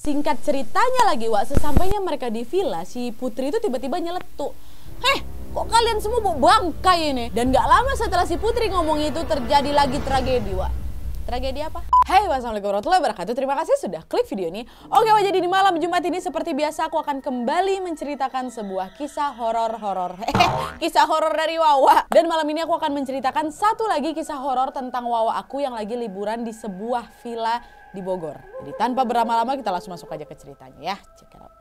Singkat ceritanya lagi, Wak, sesampainya mereka di villa, si Putri itu tiba-tiba nyeletuk. Heh, kok kalian semua mau bangkai ini? Dan gak lama setelah si Putri ngomong itu, terjadi lagi tragedi, Wak. Tragedi apa? Hai, wassalamualaikum warahmatullahi wabarakatuh. Terima kasih sudah klik video ini. Oke, wah jadi di malam Jumat ini seperti biasa aku akan kembali menceritakan sebuah kisah horor-horor. kisah horor dari Wawa. Dan malam ini aku akan menceritakan satu lagi kisah horor tentang Wawa aku yang lagi liburan di sebuah villa di Bogor. Jadi tanpa berlama-lama kita langsung masuk aja ke ceritanya ya. Check it out.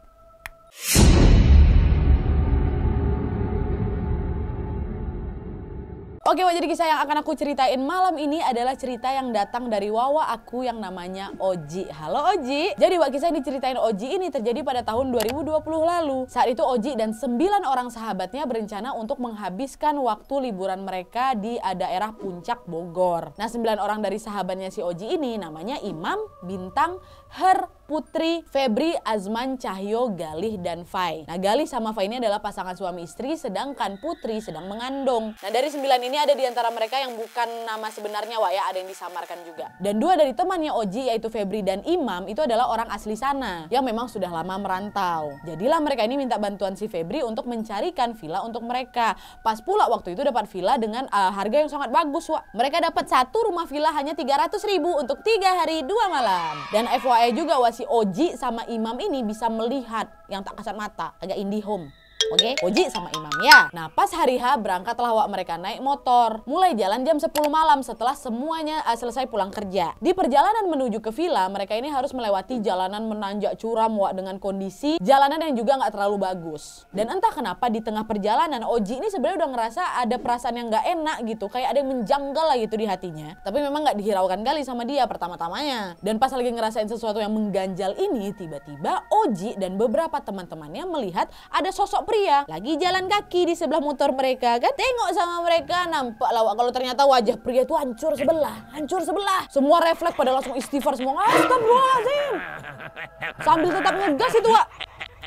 Oke wajah kisah yang akan aku ceritain malam ini adalah cerita yang datang dari wawa aku yang namanya Oji. Halo Oji. Jadi wajah kisah yang diceritain Oji ini terjadi pada tahun 2020 lalu. Saat itu Oji dan sembilan orang sahabatnya berencana untuk menghabiskan waktu liburan mereka di daerah Puncak Bogor. Nah sembilan orang dari sahabatnya si Oji ini namanya Imam, Bintang, Her, Putri, Febri, Azman, Cahyo, Galih, dan Fai. Nah Galih sama Fai ini adalah pasangan suami istri sedangkan Putri sedang mengandung. Nah dari sembilan ini ada di antara mereka yang bukan nama sebenarnya Wak ya, ada yang disamarkan juga. Dan dua dari temannya Oji yaitu Febri dan Imam itu adalah orang asli sana yang memang sudah lama merantau. Jadilah mereka ini minta bantuan si Febri untuk mencarikan villa untuk mereka. Pas pula waktu itu dapat villa dengan uh, harga yang sangat bagus Wak. Mereka dapat satu rumah villa hanya 300 ribu untuk tiga hari dua malam. Dan FYI juga Wak si Oji sama Imam ini bisa melihat yang tak kasat mata, agak indihome. Oke, okay? Oji sama Imam ya. Nah, pas hari H berangkatlah wak mereka naik motor. Mulai jalan jam 10 malam setelah semuanya uh, selesai pulang kerja. Di perjalanan menuju ke villa, mereka ini harus melewati jalanan menanjak curam wak dengan kondisi jalanan yang juga nggak terlalu bagus. Dan entah kenapa di tengah perjalanan Oji ini sebenarnya udah ngerasa ada perasaan yang nggak enak gitu, kayak ada yang menjanggal lah gitu di hatinya. Tapi memang nggak dihiraukan kali sama dia pertama-tamanya. Dan pas lagi ngerasain sesuatu yang mengganjal ini, tiba-tiba Oji dan beberapa teman-temannya melihat ada sosok pria saya lagi jalan kaki di sebelah motor mereka kan tengok sama mereka nampak lawak kalau ternyata wajah pria itu hancur sebelah hancur sebelah semua refleks pada langsung istighfar semua astagfirullahaladzim sambil tetap ngegas itu wak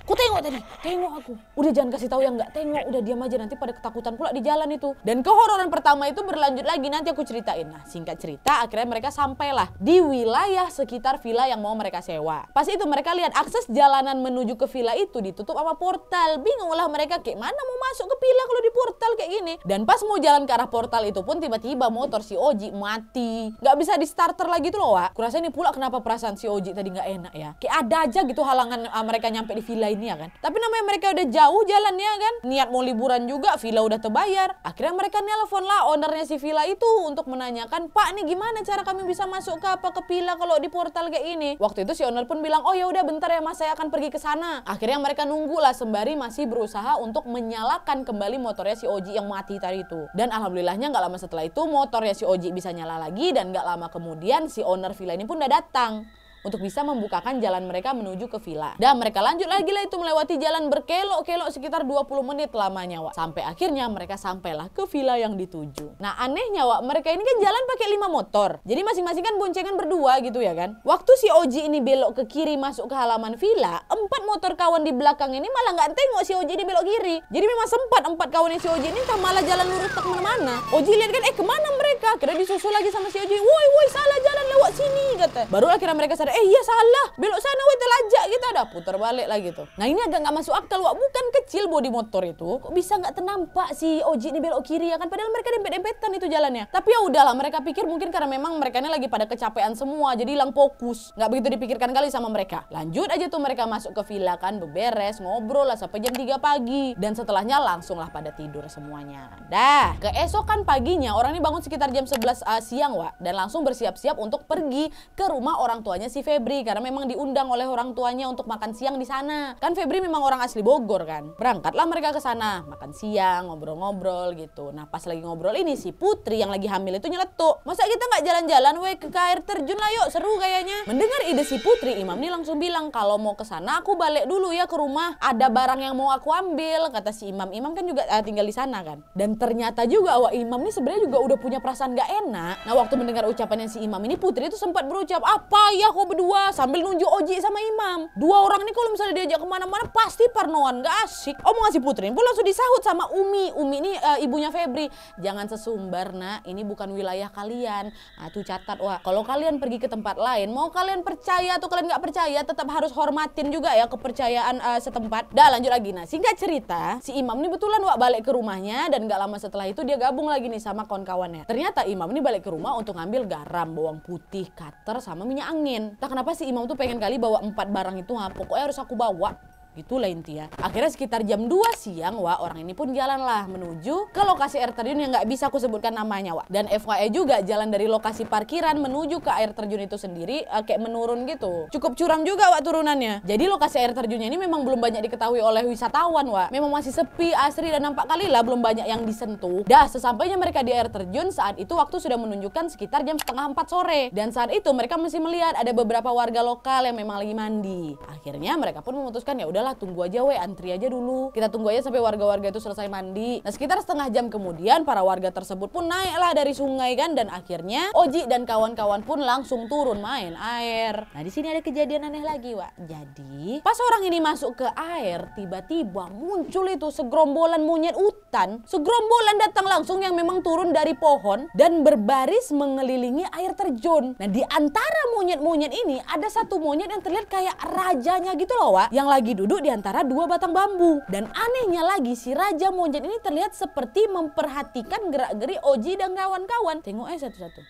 Ku tengok tadi, tengok aku. Udah jangan kasih tahu yang nggak tengok, udah diam aja nanti pada ketakutan pula di jalan itu. Dan kehororan pertama itu berlanjut lagi nanti aku ceritain. Nah, singkat cerita akhirnya mereka sampailah di wilayah sekitar villa yang mau mereka sewa. Pas itu mereka lihat akses jalanan menuju ke villa itu ditutup sama portal. Bingunglah mereka kayak mana mau masuk ke villa kalau di portal kayak gini. Dan pas mau jalan ke arah portal itu pun tiba-tiba motor si Oji mati. Gak bisa di starter lagi tuh loh, Wak. Kurasa ini pula kenapa perasaan si Oji tadi nggak enak ya. Kayak ada aja gitu halangan ah, mereka nyampe di villa lainnya kan. Tapi namanya mereka udah jauh jalan ya kan. Niat mau liburan juga, villa udah terbayar. Akhirnya mereka nelpon lah ownernya si villa itu untuk menanyakan, "Pak, nih gimana cara kami bisa masuk ke apa ke villa kalau di portal kayak ini?" Waktu itu si owner pun bilang, "Oh ya udah bentar ya Mas, saya akan pergi ke sana." Akhirnya mereka nunggu lah sembari masih berusaha untuk menyalakan kembali motornya si Oji yang mati tadi itu. Dan alhamdulillahnya nggak lama setelah itu motornya si Oji bisa nyala lagi dan nggak lama kemudian si owner villa ini pun udah datang untuk bisa membukakan jalan mereka menuju ke villa. Dan mereka lanjut lagi lah itu melewati jalan berkelok-kelok sekitar 20 menit lamanya, Wak. Sampai akhirnya mereka sampailah ke villa yang dituju. Nah, anehnya, Wak, mereka ini kan jalan pakai lima motor. Jadi masing-masing kan boncengan berdua gitu ya kan. Waktu si Oji ini belok ke kiri masuk ke halaman villa, empat motor kawan di belakang ini malah nggak tengok si Oji ini belok kiri. Jadi memang sempat empat kawannya si Oji ini malah jalan lurus tak mana-mana. Oji lihat kan, eh kemana mereka? Kira disusul lagi sama si Oji. Woi, woi, salah jalan lewat sini kata. Baru akhirnya mereka sadar, eh iya salah belok sana weh telajak kita gitu. ada putar balik lagi tuh nah ini agak nggak masuk akal wak bukan kecil bodi motor itu kok bisa nggak tenampak si Oji ini belok kiri ya kan padahal mereka dempet-dempetan itu jalannya tapi ya udahlah mereka pikir mungkin karena memang mereka ini lagi pada kecapean semua jadi hilang fokus nggak begitu dipikirkan kali sama mereka lanjut aja tuh mereka masuk ke villa kan beberes ngobrol lah sampai jam 3 pagi dan setelahnya langsung lah pada tidur semuanya dah keesokan paginya orang ini bangun sekitar jam 11 uh, eh, siang wak dan langsung bersiap-siap untuk pergi ke rumah orang tuanya si Febri karena memang diundang oleh orang tuanya untuk makan siang di sana. Kan Febri memang orang asli Bogor kan. Berangkatlah mereka ke sana, makan siang, ngobrol-ngobrol gitu. Nah pas lagi ngobrol ini si Putri yang lagi hamil itu nyeletuk. Masa kita nggak jalan-jalan weh ke air terjun lah yuk, seru kayaknya. Mendengar ide si Putri, Imam nih langsung bilang kalau mau ke sana aku balik dulu ya ke rumah. Ada barang yang mau aku ambil, kata si Imam. Imam kan juga eh, tinggal di sana kan. Dan ternyata juga awak Imam nih sebenarnya juga udah punya perasaan gak enak. Nah waktu mendengar ucapannya si Imam ini Putri itu sempat berucap apa ya kok kedua sambil nunjuk Oji sama Imam. Dua orang ini kalau misalnya diajak kemana-mana pasti parnoan gak asik. Om ngasih Putri, pun langsung disahut sama Umi. Umi ini uh, ibunya Febri. Jangan sesumbar nak, ini bukan wilayah kalian. Nah, tuh catat, wah kalau kalian pergi ke tempat lain, mau kalian percaya atau kalian gak percaya, tetap harus hormatin juga ya kepercayaan uh, setempat. Dah lanjut lagi. Nah singkat cerita, si Imam ini betulan wak balik ke rumahnya dan gak lama setelah itu dia gabung lagi nih sama kawan-kawannya. Ternyata Imam ini balik ke rumah untuk ngambil garam, bawang putih, cutter, sama minyak angin entah kenapa sih imam tuh pengen kali bawa empat barang itu ha. pokoknya harus aku bawa gitu lah intinya. Akhirnya sekitar jam 2 siang wah orang ini pun jalanlah menuju ke lokasi air terjun yang nggak bisa aku sebutkan namanya wah. Dan FYI juga jalan dari lokasi parkiran menuju ke air terjun itu sendiri eh, kayak menurun gitu. Cukup curam juga wah turunannya. Jadi lokasi air terjunnya ini memang belum banyak diketahui oleh wisatawan wah. Memang masih sepi, asri dan nampak kali lah belum banyak yang disentuh. Dah sesampainya mereka di air terjun saat itu waktu sudah menunjukkan sekitar jam setengah empat sore. Dan saat itu mereka masih melihat ada beberapa warga lokal yang memang lagi mandi. Akhirnya mereka pun memutuskan ya udah udahlah tunggu aja we antri aja dulu kita tunggu aja sampai warga-warga itu selesai mandi nah sekitar setengah jam kemudian para warga tersebut pun naiklah dari sungai kan dan akhirnya Oji dan kawan-kawan pun langsung turun main air nah di sini ada kejadian aneh lagi wa jadi pas orang ini masuk ke air tiba-tiba muncul itu segerombolan monyet hutan segerombolan datang langsung yang memang turun dari pohon dan berbaris mengelilingi air terjun nah di antara monyet-monyet ini ada satu monyet yang terlihat kayak rajanya gitu loh wa yang lagi duduk duduk di antara dua batang bambu. Dan anehnya lagi si Raja Monjet ini terlihat seperti memperhatikan gerak-geri Oji dan kawan-kawan. Tengok aja satu-satu.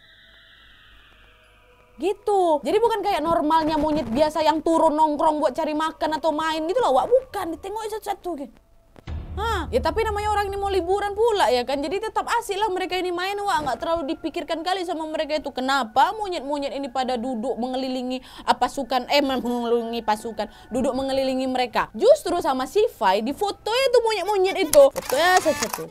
Gitu. Jadi bukan kayak normalnya monyet biasa yang turun nongkrong buat cari makan atau main gitu loh. Wah, bukan. Ditengok satu-satu gitu. Hah, ya tapi namanya orang ini mau liburan pula ya kan. Jadi tetap asik lah mereka ini main. Wah nggak terlalu dipikirkan kali sama mereka itu. Kenapa monyet-monyet ini pada duduk mengelilingi ah, pasukan. Eh mengelilingi pasukan. Duduk mengelilingi mereka. Justru sama si Fai di foto itu monyet-monyet itu. Foto ya satu.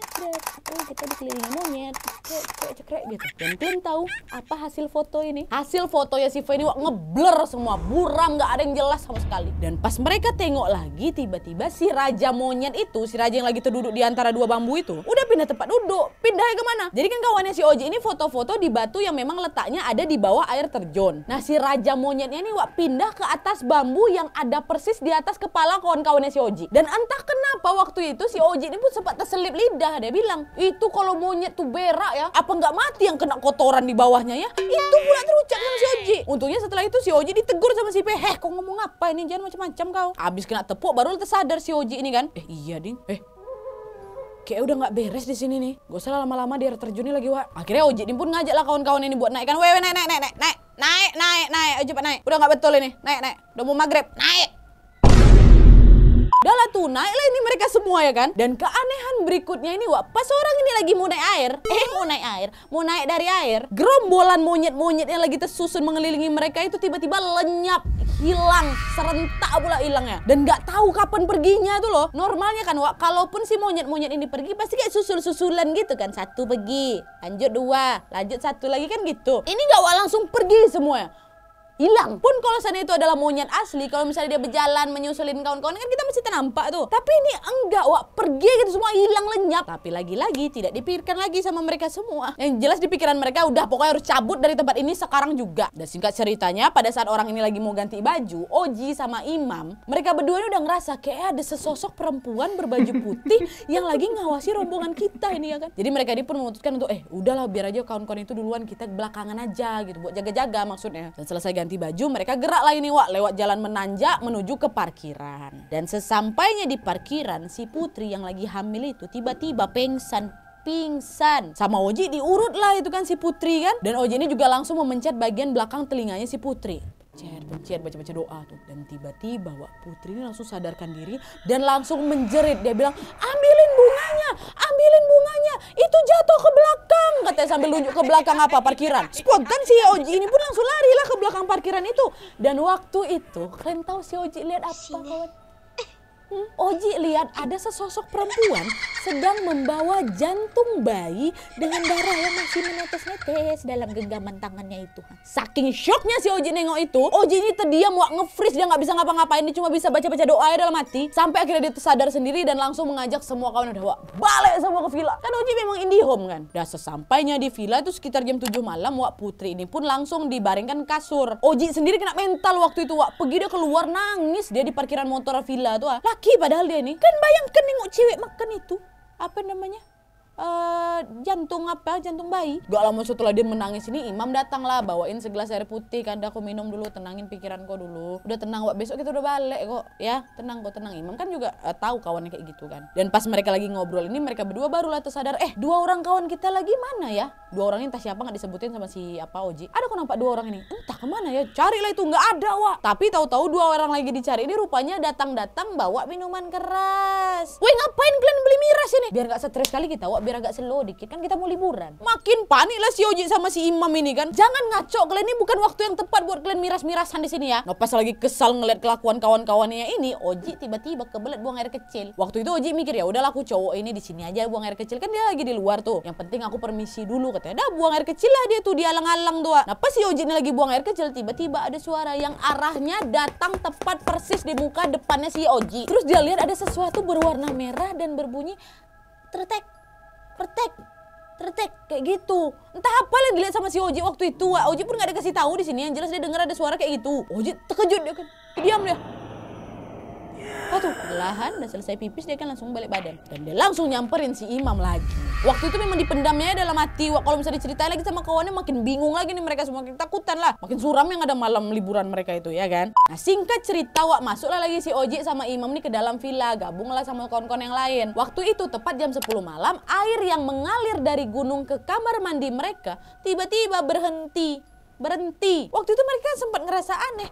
kita dikelilingi monyet. Cekrek, cekrek gitu. Dan kalian tahu apa hasil foto ini? Hasil foto ya si Fai ini wah, ngeblur semua. Buram nggak ada yang jelas sama sekali. Dan pas mereka tengok lagi tiba-tiba si raja monyet itu. Si raja aja yang lagi terduduk di antara dua bambu itu udah pindah tempat duduk pindahnya kemana jadi kan kawannya si Oji ini foto-foto di batu yang memang letaknya ada di bawah air terjun nah si raja monyetnya ini wak pindah ke atas bambu yang ada persis di atas kepala kawan-kawannya si Oji dan entah kenapa waktu itu si Oji ini pun sempat terselip lidah dia bilang itu kalau monyet tuh berak ya apa nggak mati yang kena kotoran di bawahnya ya ya pula terucap sama si Oji. Untungnya setelah itu si Oji ditegur sama si P. Heh, kau ngomong apa ini? Jangan macam-macam kau. Abis kena tepuk baru tersadar si Oji ini kan. Eh iya ding. Eh kayak udah nggak beres di sini nih. Gak usah lama-lama dia terjun lagi, Wak. Akhirnya Oji pun ngajak lah kawan-kawan ini buat naik kan. Wewe naik, naik, naik, naik, naik, naik, naik, naik, naik naik. Udah nggak betul ini. Naik, naik. Udah mau maghrib. Naik. Dalam tunai lah ini mereka semua ya kan. Dan keanehan berikutnya ini wah pas orang ini lagi mau naik air. Eh mau naik air. Mau naik dari air. Gerombolan monyet-monyet yang lagi tersusun mengelilingi mereka itu tiba-tiba lenyap. Hilang. Serentak pula hilangnya. Dan nggak tahu kapan perginya tuh loh. Normalnya kan wak kalaupun si monyet-monyet ini pergi pasti kayak susul-susulan gitu kan. Satu pergi. Lanjut dua. Lanjut satu lagi kan gitu. Ini nggak wak langsung pergi semuanya hilang. Pun kalau sana itu adalah monyet asli, kalau misalnya dia berjalan menyusulin kawan-kawan kan kita mesti ternampak tuh. Tapi ini enggak, wak pergi gitu semua hilang lenyap. Tapi lagi-lagi tidak dipikirkan lagi sama mereka semua. Yang jelas di pikiran mereka udah pokoknya harus cabut dari tempat ini sekarang juga. Dan singkat ceritanya pada saat orang ini lagi mau ganti baju, Oji sama Imam, mereka berdua ini udah ngerasa kayak ada sesosok perempuan berbaju putih yang lagi ngawasi rombongan kita ini ya kan. Jadi mereka ini pun memutuskan untuk eh udahlah biar aja kawan-kawan itu duluan kita belakangan aja gitu buat jaga-jaga maksudnya. Dan selesai ganti ganti baju, mereka gerak lah ini Wak lewat jalan menanjak menuju ke parkiran. Dan sesampainya di parkiran, si putri yang lagi hamil itu tiba-tiba pengsan pingsan. Sama Oji diurut lah itu kan si Putri kan. Dan Oji ini juga langsung memencet bagian belakang telinganya si Putri. Pencet, pencet, baca-baca doa tuh. Dan tiba-tiba Wak Putri ini langsung sadarkan diri dan langsung menjerit. Dia bilang, ambilin bunganya, ambilin rumahnya itu jatuh ke belakang katanya sambil nunjuk ke belakang apa parkiran spontan si Oji ini pun langsung lari lah ke belakang parkiran itu dan waktu itu kalian tahu si Oji lihat apa kawan Oji lihat ada sesosok perempuan sedang membawa jantung bayi dengan darah yang masih menetes-netes dalam genggaman tangannya itu. Saking shocknya si Oji nengok itu, Oji ini terdiam, wak nge-freeze, dia nggak bisa ngapa-ngapain, dia cuma bisa baca-baca doa ya dalam hati. Sampai akhirnya dia tersadar sendiri dan langsung mengajak semua kawan udah wak balik semua ke villa. Kan Oji memang home kan. Dah sesampainya di villa itu sekitar jam 7 malam, wak putri ini pun langsung dibaringkan kasur. Oji sendiri kena mental waktu itu, wak pergi dia keluar nangis dia di parkiran motor villa tuh. Ah. Lah laki padahal dia ini kan bayangkan nengok cewek makan itu apa namanya uh, jantung apa jantung bayi gak lama setelah dia menangis ini imam datang lah bawain segelas air putih kan aku minum dulu tenangin pikiran kau dulu udah tenang kok besok kita udah balik kok ya tenang kok tenang imam kan juga uh, tahu kawannya kayak gitu kan dan pas mereka lagi ngobrol ini mereka berdua baru barulah tersadar eh dua orang kawan kita lagi mana ya dua orang ini entah siapa nggak disebutin sama si apa Oji ada kok nampak dua orang ini entah kemana ya carilah itu nggak ada wa tapi tahu-tahu dua orang lagi dicari ini rupanya datang-datang bawa minuman keras woi ngapain kalian beli miras ini biar nggak stres kali kita wa biar agak slow dikit kan kita mau liburan makin panik lah si Oji sama si Imam ini kan jangan ngaco kalian ini bukan waktu yang tepat buat kalian miras-mirasan di sini ya nah pas lagi kesal ngeliat kelakuan kawan-kawannya ini Oji tiba-tiba kebelet buang air kecil waktu itu Oji mikir ya udahlah aku cowok ini di sini aja buang air kecil kan dia lagi di luar tuh yang penting aku permisi dulu katanya dah buang air kecil lah dia tuh dia alang doa ah. nah pas si Oji ini lagi buang air kecil tiba-tiba ada suara yang arahnya datang tepat persis di muka depannya si Oji terus dia lihat ada sesuatu berwarna merah dan berbunyi tertek tertek, tertek kayak gitu entah apa yang dilihat sama si Oji waktu itu Oji pun nggak ada kasih tahu di sini yang jelas dia dengar ada suara kayak gitu Oji terkejut dia kan diam dia Kau tuh perlahan udah selesai pipis dia kan langsung balik badan dan dia langsung nyamperin si Imam lagi. Waktu itu memang dipendamnya dalam hati. Wah kalau misalnya diceritain lagi sama kawannya makin bingung lagi nih mereka semua makin takutan lah. Makin suram yang ada malam liburan mereka itu ya kan. Nah singkat cerita wak masuklah lagi si Oji sama Imam nih ke dalam villa gabunglah sama kawan-kawan yang lain. Waktu itu tepat jam 10 malam air yang mengalir dari gunung ke kamar mandi mereka tiba-tiba berhenti berhenti. Waktu itu mereka sempat ngerasa aneh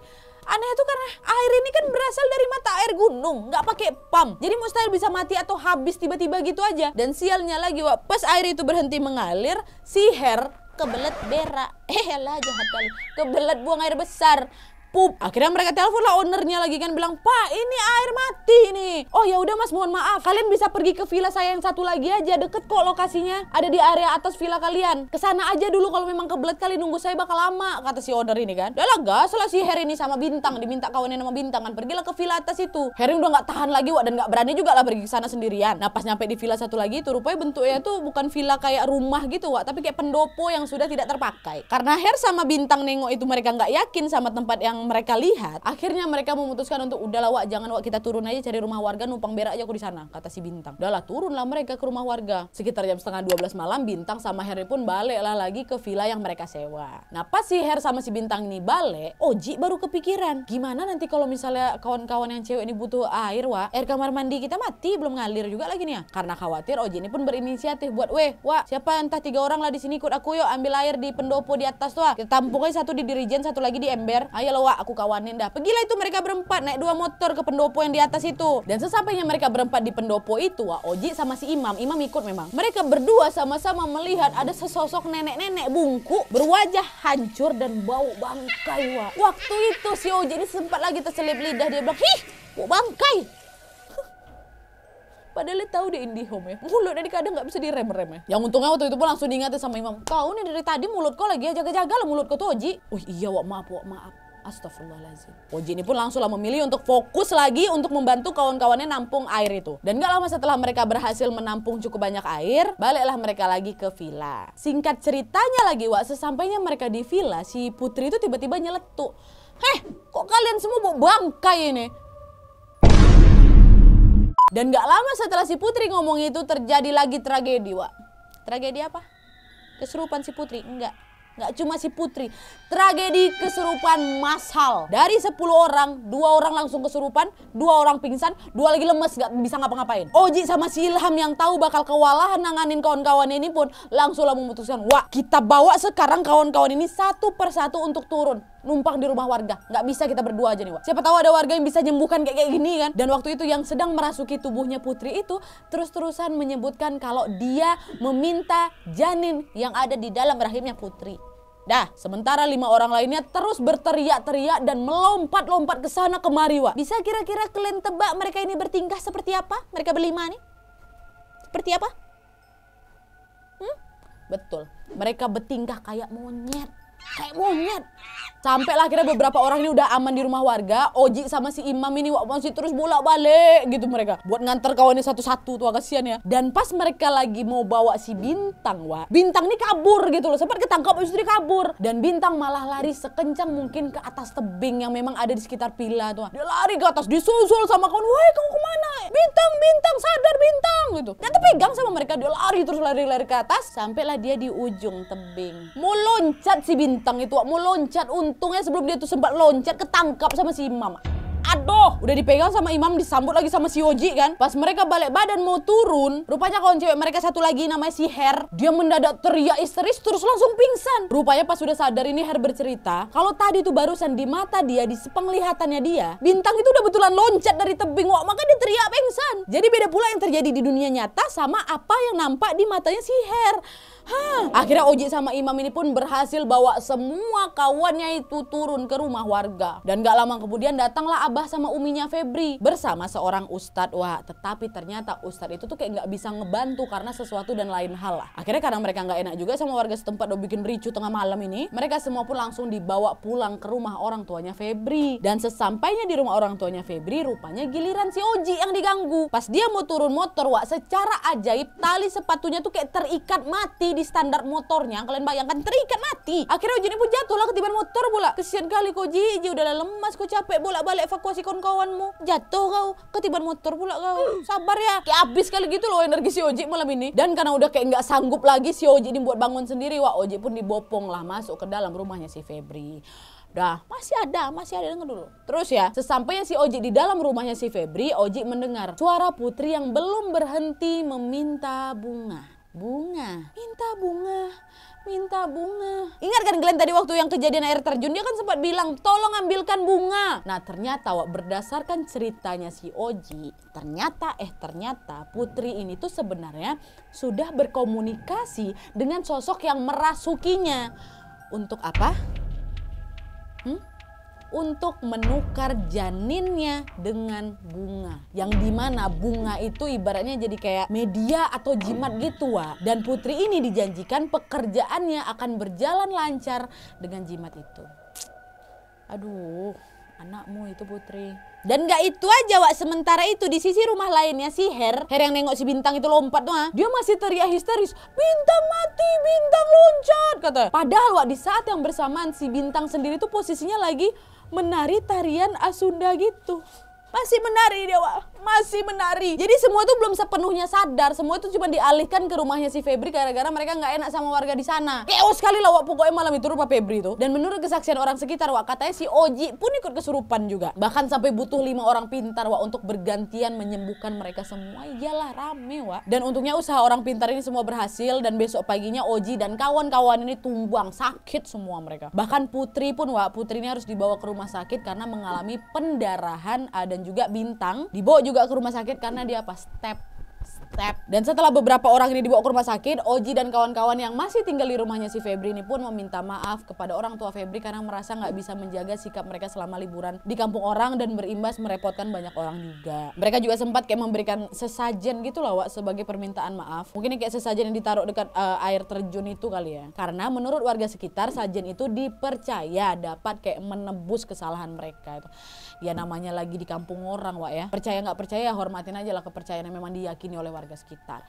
Aneh itu karena air ini kan berasal dari mata air gunung, nggak pakai pam. Jadi mustahil bisa mati atau habis tiba-tiba gitu aja. Dan sialnya lagi, wak, pas air itu berhenti mengalir, si Her kebelet berak. Eh lah jahat kali. Kebelet buang air besar pup. Akhirnya mereka telepon lah ownernya lagi kan bilang, "Pak, ini air mati nih." "Oh ya udah Mas, mohon maaf. Kalian bisa pergi ke villa saya yang satu lagi aja, deket kok lokasinya. Ada di area atas villa kalian. Kesana aja dulu kalau memang kebelet kali nunggu saya bakal lama," kata si owner ini kan. Dalah ya gas lah si Harry ini sama Bintang, diminta kawannya sama Bintang kan. Pergilah ke villa atas itu. Harry udah nggak tahan lagi wak dan nggak berani juga lah pergi ke sana sendirian. Nah, pas nyampe di villa satu lagi itu rupanya bentuknya tuh bukan villa kayak rumah gitu wak, tapi kayak pendopo yang sudah tidak terpakai. Karena Harry sama Bintang nengok itu mereka nggak yakin sama tempat yang mereka lihat, akhirnya mereka memutuskan untuk udah wak jangan wak kita turun aja cari rumah warga numpang berak aja aku di sana kata si Bintang. Udahlah turunlah mereka ke rumah warga. Sekitar jam setengah 12 malam Bintang sama Harry pun baliklah lagi ke villa yang mereka sewa. Nah pas si Harry sama si Bintang ini balik, Oji baru kepikiran gimana nanti kalau misalnya kawan-kawan yang cewek ini butuh air wak air kamar mandi kita mati belum ngalir juga lagi nih ya. Karena khawatir Oji ini pun berinisiatif buat weh wak siapa entah tiga orang lah di sini ikut aku yuk ambil air di pendopo di atas tuh wak. Ah. kita tampung satu di dirijen satu lagi di ember ayo lo bawa aku kawanin dah. Pergilah itu mereka berempat naik dua motor ke pendopo yang di atas itu. Dan sesampainya mereka berempat di pendopo itu, Wah Oji sama si Imam, Imam ikut memang. Mereka berdua sama-sama melihat ada sesosok nenek-nenek bungkuk berwajah hancur dan bau bangkai, Wah. Waktu itu si Oji ini sempat lagi terselip lidah dia bilang, "Hih, bau bangkai." Padahal dia tahu dia indihome ya. Mulutnya kadang nggak bisa direm-rem ya. Yang untungnya waktu itu pun langsung diingatin sama Imam. Kau nih dari tadi mulut kau lagi ya jaga-jaga lah mulut kau tuh Oji. Oh iya wak maaf wak maaf. Astaghfirullahaladzim. Astagfirullahaladzim. ini pun langsunglah memilih untuk fokus lagi untuk membantu kawan-kawannya nampung air itu. Dan gak lama setelah mereka berhasil menampung cukup banyak air, baliklah mereka lagi ke villa. Singkat ceritanya lagi, Wak, sesampainya mereka di villa, si putri itu tiba-tiba nyeletuk. Heh, kok kalian semua mau bangkai ini? Dan gak lama setelah si putri ngomong itu terjadi lagi tragedi, Wak. Tragedi apa? Keserupan si putri? Enggak Gak cuma si Putri. Tragedi kesurupan massal. Dari 10 orang, dua orang langsung kesurupan, dua orang pingsan, dua lagi lemes gak bisa ngapa-ngapain. Oji sama si Ilham yang tahu bakal kewalahan nanganin kawan-kawan ini pun langsung memutuskan, wah kita bawa sekarang kawan-kawan ini satu persatu untuk turun numpang di rumah warga. Nggak bisa kita berdua aja nih, Wak. Siapa tahu ada warga yang bisa nyembuhkan kayak, kayak gini kan. Dan waktu itu yang sedang merasuki tubuhnya putri itu terus-terusan menyebutkan kalau dia meminta janin yang ada di dalam rahimnya putri. Dah, sementara lima orang lainnya terus berteriak-teriak dan melompat-lompat ke sana kemari, Wak. Bisa kira-kira kalian tebak mereka ini bertingkah seperti apa? Mereka berlima nih. Seperti apa? Hmm? Betul, mereka bertingkah kayak monyet kayak monyet sampai lah akhirnya beberapa orang ini udah aman di rumah warga Oji sama si Imam ini masih terus bolak balik gitu mereka buat nganter kawannya satu-satu tuh kasihan ya dan pas mereka lagi mau bawa si Bintang wa Bintang ini kabur gitu loh sempat ketangkap istri kabur dan Bintang malah lari sekencang mungkin ke atas tebing yang memang ada di sekitar pila tuh dia lari ke atas disusul sama kawan woi kamu kemana Bintang Bintang sadar Bintang gitu Dan terpegang sama mereka dia lari terus lari-lari ke atas sampailah dia di ujung tebing mau loncat si Bintang bintang itu mau loncat. Untungnya sebelum dia tuh sempat loncat ketangkap sama si Imam. Aduh, udah dipegang sama imam disambut lagi sama si Oji kan. Pas mereka balik badan mau turun, rupanya kawan cewek mereka satu lagi namanya si Her, dia mendadak teriak histeris terus langsung pingsan. Rupanya pas sudah sadar ini Her bercerita, kalau tadi itu barusan di mata dia, di sepenglihatannya dia, bintang itu udah betulan loncat dari tebing, wah maka dia teriak pingsan. Jadi beda pula yang terjadi di dunia nyata sama apa yang nampak di matanya si Her. Hah, akhirnya Oji sama Imam ini pun berhasil bawa semua kawannya itu turun ke rumah warga. Dan gak lama kemudian datanglah Abah sama Uminya Febri bersama seorang ustadz. Wah, tetapi ternyata ustadz itu tuh kayak gak bisa ngebantu karena sesuatu dan lain hal lah. Akhirnya karena mereka gak enak juga sama warga setempat udah bikin ricu tengah malam ini, mereka semua pun langsung dibawa pulang ke rumah orang tuanya Febri. Dan sesampainya di rumah orang tuanya Febri, rupanya giliran si Oji yang diganggu. Pas dia mau turun motor, wah secara ajaib tali sepatunya tuh kayak terikat mati di di standar motornya kalian bayangkan terikat mati akhirnya Oji pun jatuh lah ketiban motor pula kesian kali kau Ji Ji udah lemas kau capek bolak balik evakuasi kawan kawanmu jatuh kau ketiban motor pula kau sabar ya kayak habis kali gitu loh energi si Oji malam ini dan karena udah kayak nggak sanggup lagi si Oji buat bangun sendiri wah Oji pun dibopong lah masuk ke dalam rumahnya si Febri Dah, masih ada, masih ada denger dulu. Terus ya, sesampainya si Oji di dalam rumahnya si Febri, Oji mendengar suara putri yang belum berhenti meminta bunga. Bunga. Minta bunga, minta bunga. Ingat kan Glenn tadi waktu yang kejadian air terjun dia kan sempat bilang tolong ambilkan bunga. Nah ternyata wak, berdasarkan ceritanya si Oji, ternyata eh ternyata putri ini tuh sebenarnya sudah berkomunikasi dengan sosok yang merasukinya. Untuk apa? Hmm? untuk menukar janinnya dengan bunga. Yang dimana bunga itu ibaratnya jadi kayak media atau jimat gitu wa. Dan putri ini dijanjikan pekerjaannya akan berjalan lancar dengan jimat itu. Aduh, anakmu itu putri. Dan gak itu aja Wak, sementara itu di sisi rumah lainnya si Her, Her yang nengok si Bintang itu lompat tuh, dia masih teriak histeris, Bintang mati, Bintang loncat, kata. Padahal Wak, di saat yang bersamaan si Bintang sendiri tuh posisinya lagi menari tarian Asunda gitu. Masih menari dia, Wak masih menari. Jadi semua itu belum sepenuhnya sadar, semua itu cuma dialihkan ke rumahnya si Febri gara-gara mereka nggak enak sama warga di sana. Keos sekali lah wak pokoknya malam itu rumah Febri tuh. Dan menurut kesaksian orang sekitar wak katanya si Oji pun ikut kesurupan juga. Bahkan sampai butuh lima orang pintar wak untuk bergantian menyembuhkan mereka semua. Iyalah rame wak. Dan untungnya usaha orang pintar ini semua berhasil dan besok paginya Oji dan kawan-kawan ini tumbang sakit semua mereka. Bahkan Putri pun wak Putrinya harus dibawa ke rumah sakit karena mengalami pendarahan ah, dan juga bintang dibawa juga juga ke rumah sakit karena dia apa step step. Dan setelah beberapa orang ini dibawa ke rumah sakit, Oji dan kawan-kawan yang masih tinggal di rumahnya si Febri ini pun meminta maaf kepada orang tua Febri karena merasa nggak bisa menjaga sikap mereka selama liburan di kampung orang dan berimbas merepotkan banyak orang juga. Mereka juga sempat kayak memberikan sesajen gitu loh Wak, sebagai permintaan maaf. Mungkin ini kayak sesajen yang ditaruh dekat uh, air terjun itu kali ya. Karena menurut warga sekitar sajen itu dipercaya dapat kayak menebus kesalahan mereka itu. Ya namanya lagi di kampung orang Wak ya. Percaya nggak percaya hormatin aja lah kepercayaan yang memang diyakini oleh warga sekitar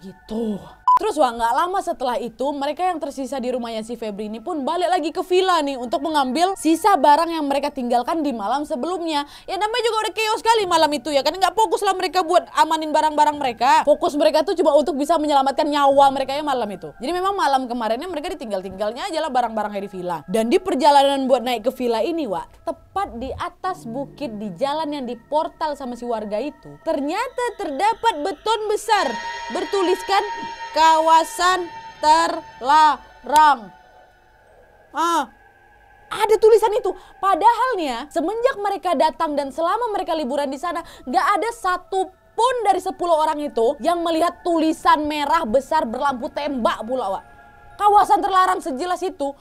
gitu Terus wah nggak lama setelah itu mereka yang tersisa di rumahnya si Febri ini pun balik lagi ke villa nih untuk mengambil sisa barang yang mereka tinggalkan di malam sebelumnya. Ya namanya juga udah keos sekali malam itu ya kan nggak fokus lah mereka buat amanin barang-barang mereka. Fokus mereka tuh cuma untuk bisa menyelamatkan nyawa mereka ya malam itu. Jadi memang malam kemarinnya mereka ditinggal-tinggalnya aja lah barang-barangnya di villa. Dan di perjalanan buat naik ke villa ini wah tepat di atas bukit di jalan yang diportal sama si warga itu ternyata terdapat beton besar bertuliskan kawasan terlarang. Ah, ada tulisan itu. Padahalnya semenjak mereka datang dan selama mereka liburan di sana nggak ada satu pun dari 10 orang itu yang melihat tulisan merah besar berlampu tembak pula, Wak. Kawasan terlarang sejelas itu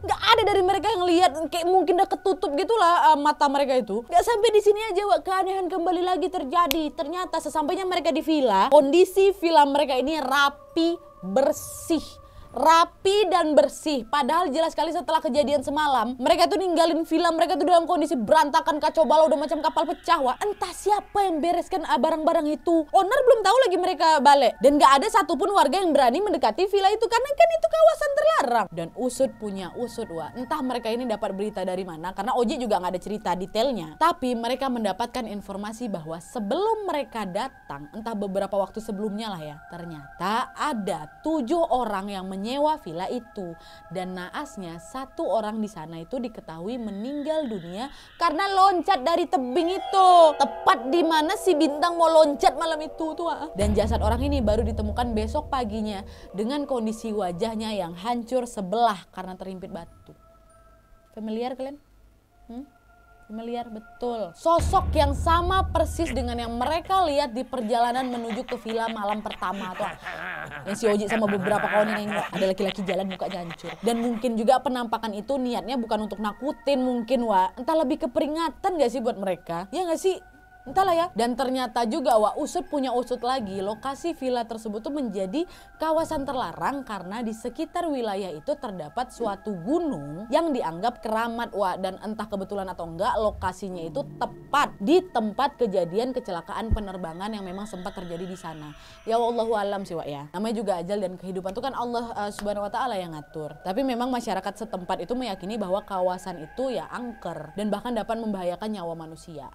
nggak ada dari mereka yang lihat kayak mungkin udah ketutup gitulah uh, mata mereka itu nggak sampai di sini aja wak keanehan kembali lagi terjadi ternyata sesampainya mereka di villa kondisi villa mereka ini rapi bersih rapi dan bersih. Padahal jelas sekali setelah kejadian semalam, mereka tuh ninggalin villa mereka tuh dalam kondisi berantakan kacau balau udah macam kapal pecah. Wah, entah siapa yang bereskan ah, barang-barang itu. Owner belum tahu lagi mereka balik dan nggak ada satupun warga yang berani mendekati villa itu karena kan itu kawasan terlarang. Dan usut punya usut wah. Entah mereka ini dapat berita dari mana karena Oji juga nggak ada cerita detailnya. Tapi mereka mendapatkan informasi bahwa sebelum mereka datang, entah beberapa waktu sebelumnya lah ya, ternyata ada tujuh orang yang menyewa villa itu. Dan naasnya satu orang di sana itu diketahui meninggal dunia karena loncat dari tebing itu. Tepat di mana si bintang mau loncat malam itu tuh. Ah. Dan jasad orang ini baru ditemukan besok paginya dengan kondisi wajahnya yang hancur sebelah karena terimpit batu. Familiar kalian? Hmm? Familiar betul. Sosok yang sama persis dengan yang mereka lihat di perjalanan menuju ke villa malam pertama tuh. Yang si Oji sama beberapa kawan yang ada laki-laki jalan buka hancur. Dan mungkin juga penampakan itu niatnya bukan untuk nakutin mungkin wa. Entah lebih keperingatan gak sih buat mereka? Ya gak sih? Entahlah ya, dan ternyata juga Wak Usut punya usut lagi. Lokasi villa tersebut tuh menjadi kawasan terlarang karena di sekitar wilayah itu terdapat suatu gunung yang dianggap keramat Wak dan entah kebetulan atau enggak lokasinya itu tepat di tempat kejadian kecelakaan penerbangan yang memang sempat terjadi di sana. Ya Allah alam sih Wak ya. Namanya juga ajal dan kehidupan itu kan Allah uh, Subhanahu wa taala yang ngatur. Tapi memang masyarakat setempat itu meyakini bahwa kawasan itu ya angker dan bahkan dapat membahayakan nyawa manusia.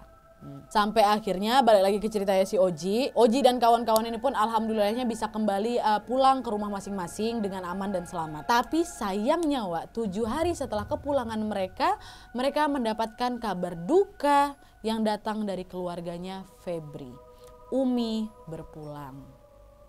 Hmm. Sampai akhirnya balik lagi ke ceritanya si Oji. Oji dan kawan-kawan ini pun alhamdulillahnya bisa kembali uh, pulang ke rumah masing-masing dengan aman dan selamat. Tapi sayangnya Wak, tujuh hari setelah kepulangan mereka, mereka mendapatkan kabar duka yang datang dari keluarganya Febri. Umi berpulang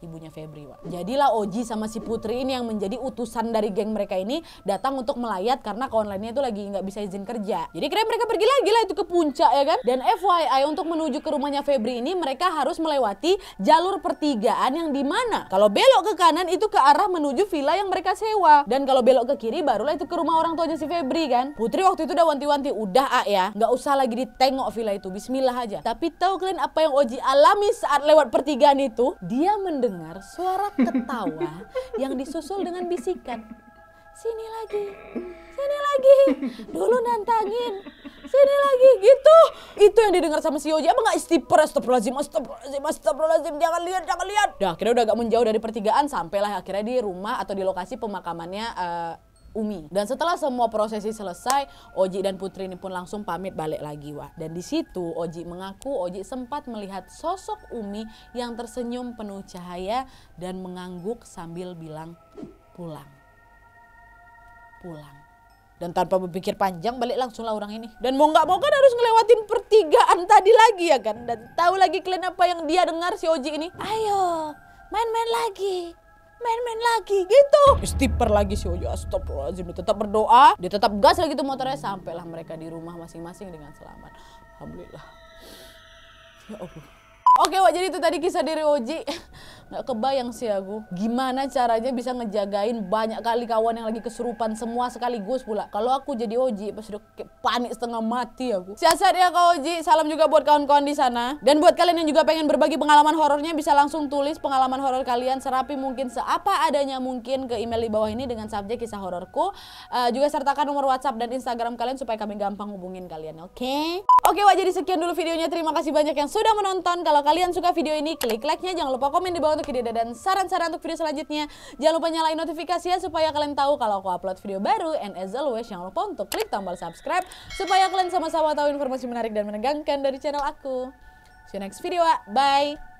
ibunya Febri, Wak. Jadilah Oji sama si Putri ini yang menjadi utusan dari geng mereka ini datang untuk melayat karena kawan lainnya itu lagi nggak bisa izin kerja. Jadi kira mereka pergi lagi lah itu ke puncak ya kan. Dan FYI untuk menuju ke rumahnya Febri ini mereka harus melewati jalur pertigaan yang di mana kalau belok ke kanan itu ke arah menuju villa yang mereka sewa dan kalau belok ke kiri barulah itu ke rumah orang tuanya si Febri kan. Putri waktu itu udah wanti-wanti udah A ya, nggak usah lagi ditengok villa itu. Bismillah aja. Tapi tahu kalian apa yang Oji alami saat lewat pertigaan itu? Dia mendengar terdengar suara ketawa yang disusul dengan bisikan. Sini lagi, sini lagi, dulu nantangin, sini lagi, gitu. Itu yang didengar sama si Yoji, apa nggak istiper astagfirullahaladzim, astagfirullahaladzim, astagfirullahaladzim, jangan lihat, jangan lihat. Nah, akhirnya udah agak menjauh dari pertigaan, sampailah akhirnya di rumah atau di lokasi pemakamannya uh, Umi. Dan setelah semua prosesi selesai, Oji dan Putri ini pun langsung pamit balik lagi wah. Dan di situ Oji mengaku Oji sempat melihat sosok Umi yang tersenyum penuh cahaya dan mengangguk sambil bilang pulang. Pulang. Dan tanpa berpikir panjang balik langsunglah orang ini. Dan mau nggak mau kan harus ngelewatin pertigaan tadi lagi ya kan. Dan tahu lagi kalian apa yang dia dengar si Oji ini. Ayo main-main lagi main-main lagi gitu Stiper lagi si Ojo oh ya, astagfirullahaladzim dia tetap berdoa dia tetap gas lagi tuh motornya sampailah mereka di rumah masing-masing dengan selamat Alhamdulillah ya Allah Oke Wak, jadi itu tadi kisah dari Oji. Nggak kebayang sih aku. Gimana caranya bisa ngejagain banyak kali kawan yang lagi kesurupan semua sekaligus pula. Kalau aku jadi Oji, pasti udah panik setengah mati aku. Siasat ya kau Oji. Salam juga buat kawan-kawan di sana. Dan buat kalian yang juga pengen berbagi pengalaman horornya, bisa langsung tulis pengalaman horor kalian serapi mungkin seapa adanya mungkin ke email di bawah ini dengan subjek kisah hororku. Uh, juga sertakan nomor WhatsApp dan Instagram kalian supaya kami gampang hubungin kalian, oke? Okay? Oke, okay, Wak, jadi sekian dulu videonya. Terima kasih banyak yang sudah menonton. Kalau kalian suka video ini, klik like-nya. Jangan lupa komen di bawah untuk ide dan saran-saran untuk video selanjutnya. Jangan lupa nyalain notifikasinya supaya kalian tahu kalau aku upload video baru. And as always, jangan lupa untuk klik tombol subscribe supaya kalian sama-sama tahu informasi menarik dan menegangkan dari channel aku. See you next video, bye!